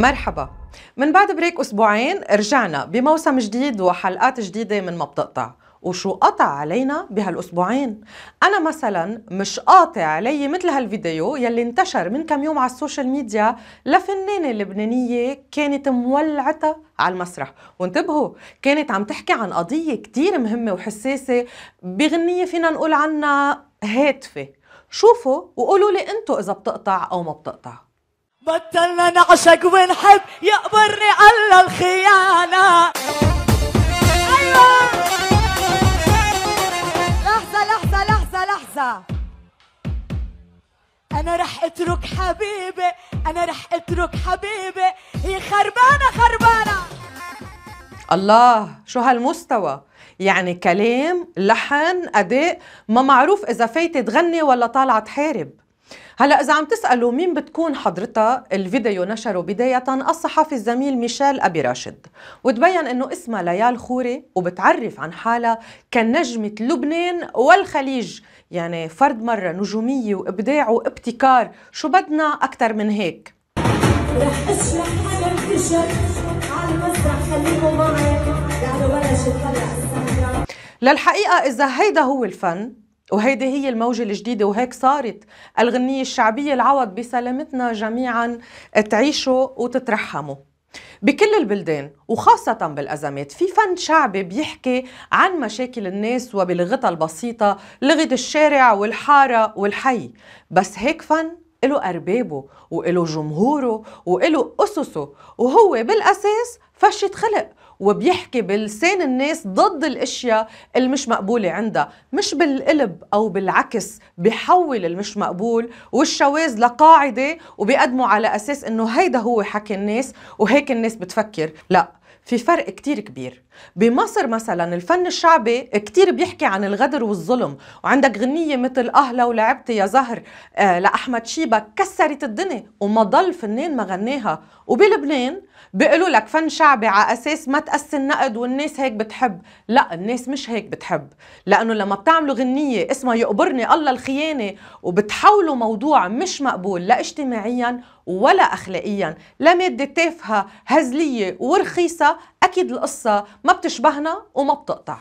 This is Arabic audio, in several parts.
مرحبا من بعد بريك أسبوعين رجعنا بموسم جديد وحلقات جديدة من ما بتقطع وشو قطع علينا بهالأسبوعين أنا مثلا مش قاطع علي مثل هالفيديو يلي انتشر من كم يوم على السوشيال ميديا لفنانة لبنانية كانت مولعتها على المسرح وانتبهوا كانت عم تحكي عن قضية كتير مهمة وحساسة بغنية فينا نقول عنها هاتفة شوفوا وقولوا لي انتو اذا بتقطع او ما بتقطع بطلنا نعشق ونحب يقبرني على الخيانة أيوة لحظة لحظة لحظة لحظة أنا رح أترك حبيبي أنا رح أترك حبيبي هي خربانة خربانة الله شو هالمستوى يعني كلام لحن أداء ما معروف إذا فايتة تغني ولا طالعة تحارب هلا اذا عم تسالوا مين بتكون حضرتها الفيديو نشره بدايه الصحفي الزميل ميشيل ابي راشد وتبين انه اسمها ليال خوري وبتعرف عن حالها كنجمه لبنان والخليج يعني فرد مره نجوميه وابداع وابتكار شو بدنا اكثر من هيك رح اشرح على المسرح خليكم معي لحظه بلشت للحقيقه اذا هيدا هو الفن وهيدي هي الموجة الجديدة وهيك صارت الغنية الشعبية العوض بسلامتنا جميعا تعيشوا وتترحموا بكل البلدان وخاصة بالأزمات في فن شعبي بيحكي عن مشاكل الناس وبلغتها البسيطة لغة الشارع والحارة والحي بس هيك فن إله أربابه وإله جمهوره وإله أسسه وهو بالأساس فشة خلق وبيحكي بلسان الناس ضد الاشياء المش مقبوله عندها مش بالقلب او بالعكس بحول المش مقبول والشواذ لقاعده وبيقدموا على اساس انه هيدا هو حكي الناس وهيك الناس بتفكر لا في فرق كتير كبير بمصر مثلا الفن الشعبي كتير بيحكي عن الغدر والظلم وعندك غنية مثل أهلا ولعبت يا زهر آه، لأحمد شيبة كسرت الدنيا وما ضل فنان ما غناها وبلبنان بيقولوا لك فن شعبي على أساس ما تقسي النقد والناس هيك بتحب لا الناس مش هيك بتحب لأنه لما بتعملوا غنية اسمها يقبرني الله الخيانة وبتحولوا موضوع مش مقبول لا اجتماعيا ولا أخلاقيا لا مادة تافهة هزلية ورخيصة أكيد القصة ما بتشبهنا وما بتقطع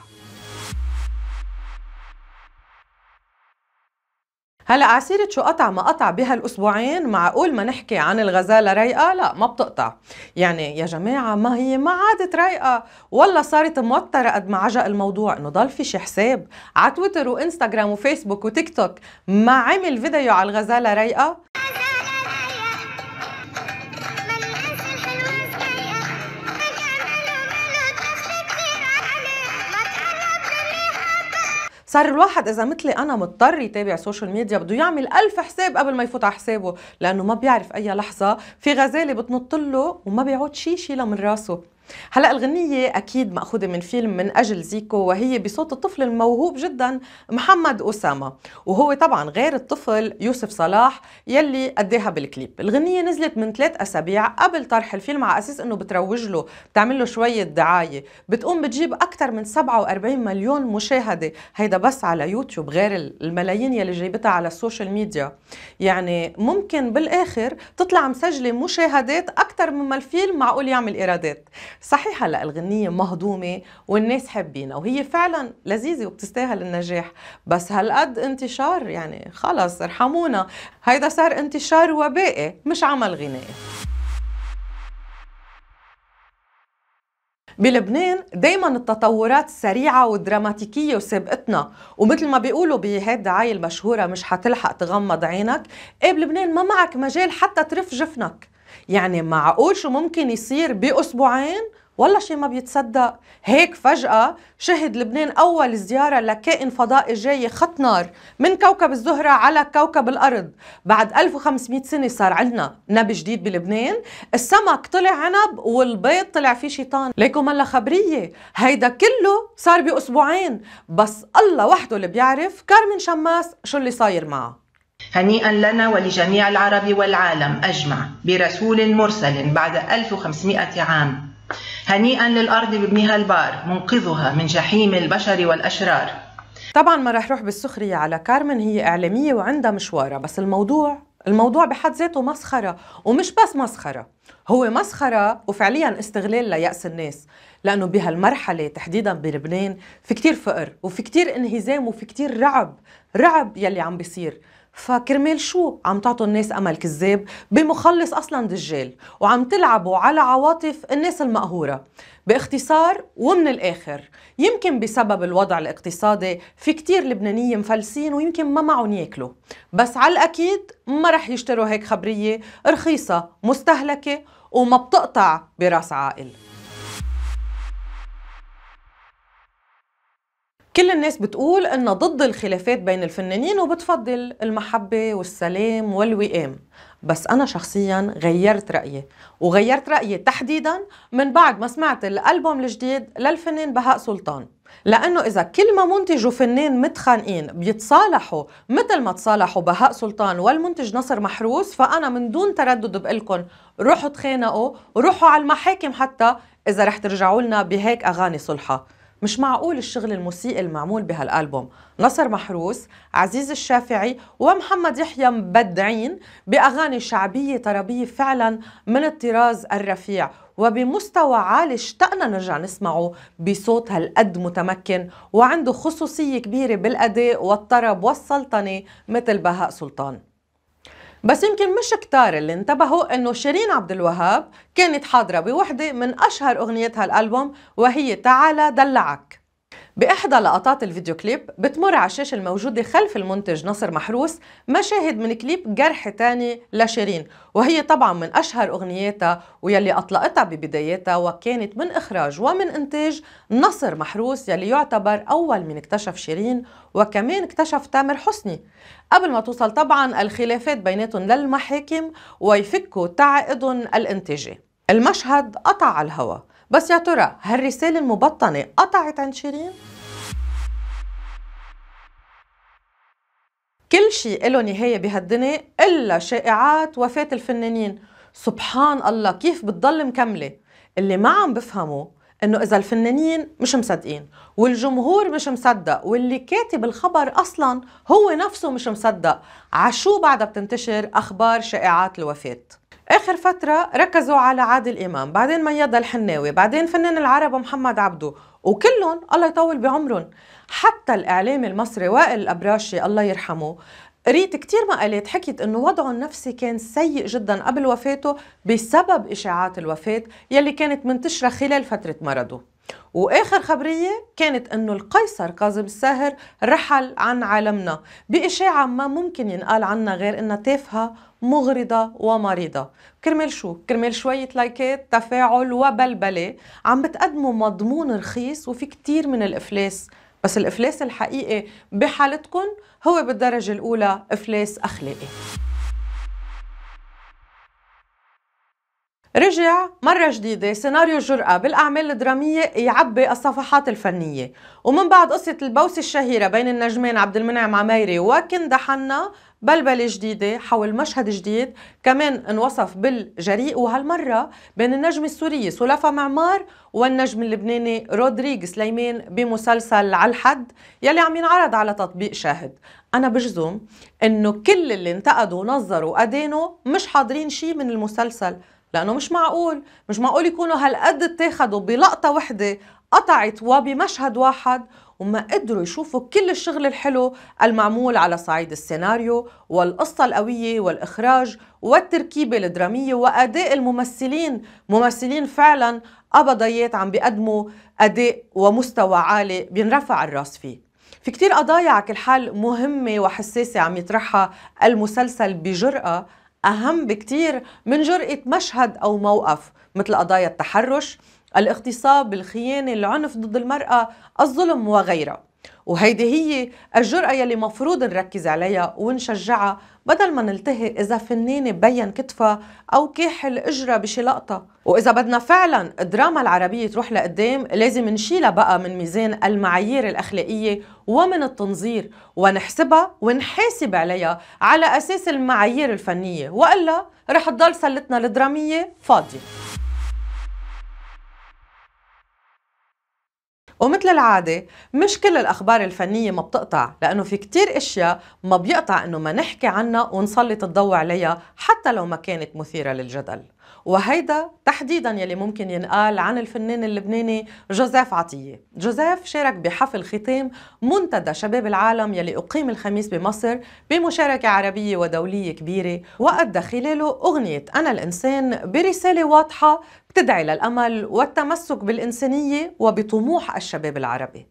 هلا عسيرة شو قطع ما قطع بهالاسبوعين معقول ما نحكي عن الغزالة رايقة؟ لا ما بتقطع، يعني يا جماعة ما هي ما عادت رايقة، والله صارت موترة قد ما عجق الموضوع انه ضل في شي حساب على تويتر وانستغرام وفيسبوك وتيك توك ما عمل فيديو على الغزالة رايقة صار الواحد اذا مثلي انا مضطر يتابع سوشيال ميديا بده يعمل ألف حساب قبل ما يفوت على حسابه لانه ما بيعرف اي لحظه في غزاله بتنط له وما بيعود شي شي من راسه هلا الغنية أكيد مأخوذة من فيلم من أجل زيكو وهي بصوت الطفل الموهوب جدا محمد أسامة وهو طبعا غير الطفل يوسف صلاح يلي أديها بالكليب الغنية نزلت من ثلاث أسابيع قبل طرح الفيلم على أساس أنه بتروج له بتعمل له شوية دعاية بتقوم بتجيب أكثر من 47 مليون مشاهدة هيدا بس على يوتيوب غير الملايين يلي جايبتها على السوشيال ميديا يعني ممكن بالآخر تطلع مسجلة مشاهدات أكثر مما الفيلم معقول يعمل إيرادات صحيح هلا الغنيه مهضومه والناس حابينها وهي فعلا لذيذه وبتستاهل النجاح بس هالقد انتشار يعني خلص ارحمونا هيدا صار انتشار وبائي مش عمل غنائي بلبنان دايما التطورات سريعة والدراماتيكية وسابقتنا ومثل ما بيقولوا بهي الدعاية المشهورة مش حتلحق تغمض عينك ايه بلبنان ما معك مجال حتى ترف جفنك يعني معقول شو ممكن يصير بأسبوعين والله شيء ما بيتصدق هيك فجأة شهد لبنان أول زيارة لكائن فضائي جاي خط نار من كوكب الزهرة على كوكب الأرض بعد 1500 سنة صار عندنا نبي جديد بلبنان السمك طلع عنب والبيض طلع فيه شيطان ليكم هلا خبرية هيدا كله صار بأسبوعين بس الله وحده اللي بيعرف كارمن شماس شو اللي صاير معه هنيئا لنا ولجميع العرب والعالم أجمع برسول مرسل بعد 1500 عام هنيئا للأرض بابنها البار منقذها من جحيم البشر والأشرار طبعا ما رح روح بالسخرية على كارمن هي إعلامية وعندها مشوارة بس الموضوع الموضوع بحد ذاته مسخرة ومش بس مسخرة هو مسخرة وفعليا استغلال ليأس الناس لأنه بهالمرحلة تحديدا بلبنان في كتير فقر وفي كتير انهزام وفي كتير رعب رعب يلي عم بيصير فكرمال شو عم تعطوا الناس امل كذاب بمخلص اصلا دجال وعم تلعبوا على عواطف الناس المقهوره باختصار ومن الاخر يمكن بسبب الوضع الاقتصادي في كتير لبنانيه مفلسين ويمكن ما معهم ياكلوا بس على الاكيد ما رح يشتروا هيك خبريه رخيصه مستهلكه وما بتقطع براس عائل كل الناس بتقول انها ضد الخلافات بين الفنانين وبتفضل المحبه والسلام والوئام بس انا شخصيا غيرت رايي وغيرت رايي تحديدا من بعد ما سمعت الالبوم الجديد للفنان بهاء سلطان لانه اذا كل ما منتج وفنان متخانقين بيتصالحوا مثل ما تصالحوا بهاء سلطان والمنتج نصر محروس فانا من دون تردد بقلكم روحوا تخانقوا روحوا على المحاكم حتى اذا رح ترجعوا لنا بهيك اغاني صلحه مش معقول الشغل الموسيقي المعمول بهالالبوم نصر محروس عزيز الشافعي ومحمد يحيى مبدعين باغاني شعبيه طربيه فعلا من الطراز الرفيع وبمستوى عالي اشتقنا نرجع نسمعه بصوت هالقد متمكن وعنده خصوصيه كبيره بالاداء والطرب والسلطنه مثل بهاء سلطان بس يمكن مش كتار اللي انتبهوا انه شيرين عبد الوهاب كانت حاضرة بوحدة من اشهر اغنيتها الالبوم وهي تعالى دلعك بإحدى لقطات الفيديو كليب بتمر على الشاشة الموجودة خلف المنتج نصر محروس مشاهد من كليب جرح تاني لشيرين وهي طبعا من أشهر أغنياتها ويلي أطلقتها ببداياتها وكانت من إخراج ومن إنتاج نصر محروس يلي يعتبر أول من اكتشف شيرين وكمان اكتشف تامر حسني قبل ما توصل طبعا الخلافات بيناتهم للمحاكم ويفكوا تعقدهم الانتاجي المشهد قطع الهواء بس يا ترى هالرسالة المبطنة قطعت عند شيرين؟ كل شيء له نهاية بهالدنيا إلا شائعات وفاة الفنانين سبحان الله كيف بتضل مكملة اللي ما عم بفهمه انه اذا الفنانين مش مصدقين والجمهور مش مصدق واللي كاتب الخبر اصلا هو نفسه مش مصدق عشو بعدها بتنتشر اخبار شائعات الوفاه اخر فتره ركزوا على عادل امام بعدين ميادة الحناوي بعدين فنان العرب محمد عبده وكلهم الله يطول بعمرهم حتى الاعلامي المصري وائل الابراشي الله يرحمه قريت كتير مقالات حكيت انه وضعه النفسي كان سيء جدا قبل وفاته بسبب اشاعات الوفاه يلي كانت منتشره خلال فتره مرضه واخر خبريه كانت انه القيصر كاظم الساهر رحل عن عالمنا باشاعه ما ممكن ينقال عنها غير انها تافهه مغرضة ومريضة كرمال شو؟ كرمال شوية لايكات تفاعل وبلبلة عم بتقدموا مضمون رخيص وفي كتير من الإفلاس بس الإفلاس الحقيقي بحالتكن هو بالدرجة الأولى إفلاس أخلاقي رجع مرة جديدة سيناريو الجرأة بالأعمال الدرامية يعبي الصفحات الفنية ومن بعد قصة البوسة الشهيرة بين النجمين عبد المنعم عمايري وكندا حنا بلبلة جديدة حول مشهد جديد كمان انوصف بالجريء وهالمرة بين النجم السوري سلافة معمار والنجم اللبناني رودريغ سليمان بمسلسل على الحد يلي عم ينعرض على تطبيق شاهد أنا بجزم إنه كل اللي انتقدوا ونظروا أدينه مش حاضرين شي من المسلسل لأنه مش معقول مش معقول يكونوا هالقد اتاخدوا بلقطة وحدة قطعت وبمشهد واحد وما قدروا يشوفوا كل الشغل الحلو المعمول على صعيد السيناريو والقصة القوية والإخراج والتركيبة الدرامية وأداء الممثلين ممثلين فعلا أبضيات عم بيقدموا أداء ومستوى عالي بينرفع الراس فيه في كتير قضايا على كل حال مهمة وحساسة عم يطرحها المسلسل بجرأة أهم بكتير من جرأة مشهد أو موقف مثل قضايا التحرش الاغتصاب الخيانة العنف ضد المرأة الظلم وغيرها وهيدي هي الجرأة يلي مفروض نركز عليها ونشجعها بدل ما نلتهي إذا فنانة بين كتفها أو كاحل إجرة بشي لقطة وإذا بدنا فعلا الدراما العربية تروح لقدام لازم نشيلها بقى من ميزان المعايير الأخلاقية ومن التنظير ونحسبها ونحاسب عليها على أساس المعايير الفنية وإلا رح تضل سلتنا الدرامية فاضية ومثل العادة مش كل الأخبار الفنية ما بتقطع لأنه في كتير إشياء ما بيقطع أنه ما نحكي عنها ونسلط الضوء عليها حتى لو ما كانت مثيرة للجدل وهيدا تحديدا يلي ممكن ينقال عن الفنان اللبناني جوزيف عطية جوزيف شارك بحفل ختام منتدى شباب العالم يلي أقيم الخميس بمصر بمشاركة عربية ودولية كبيرة وأدى خلاله أغنية أنا الإنسان برسالة واضحة بتدعي للأمل والتمسك بالإنسانية وبطموح الشباب العربي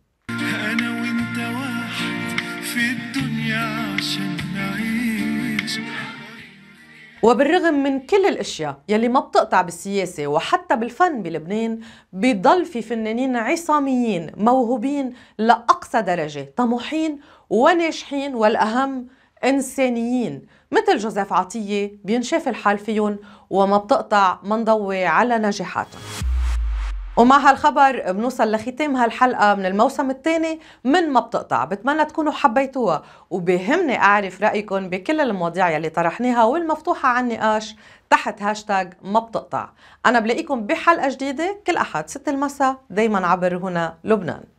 وبالرغم من كل الاشياء يلي ما بتقطع بالسياسه وحتى بالفن بلبنان بضل في فنانين عصاميين موهوبين لاقصى درجه طموحين وناجحين والاهم انسانيين مثل جوزيف عطيه بينشاف الحال فيهم وما بتقطع منضوي على نجاحاتهم ومع هالخبر بنوصل لختام هالحلقة من الموسم الثاني من ما بتقطع بتمنى تكونوا حبيتوها وبهمني أعرف رأيكم بكل المواضيع يلي طرحناها والمفتوحة عن نقاش تحت هاشتاج ما بتقطع أنا بلاقيكم بحلقة جديدة كل أحد ست المساء دايما عبر هنا لبنان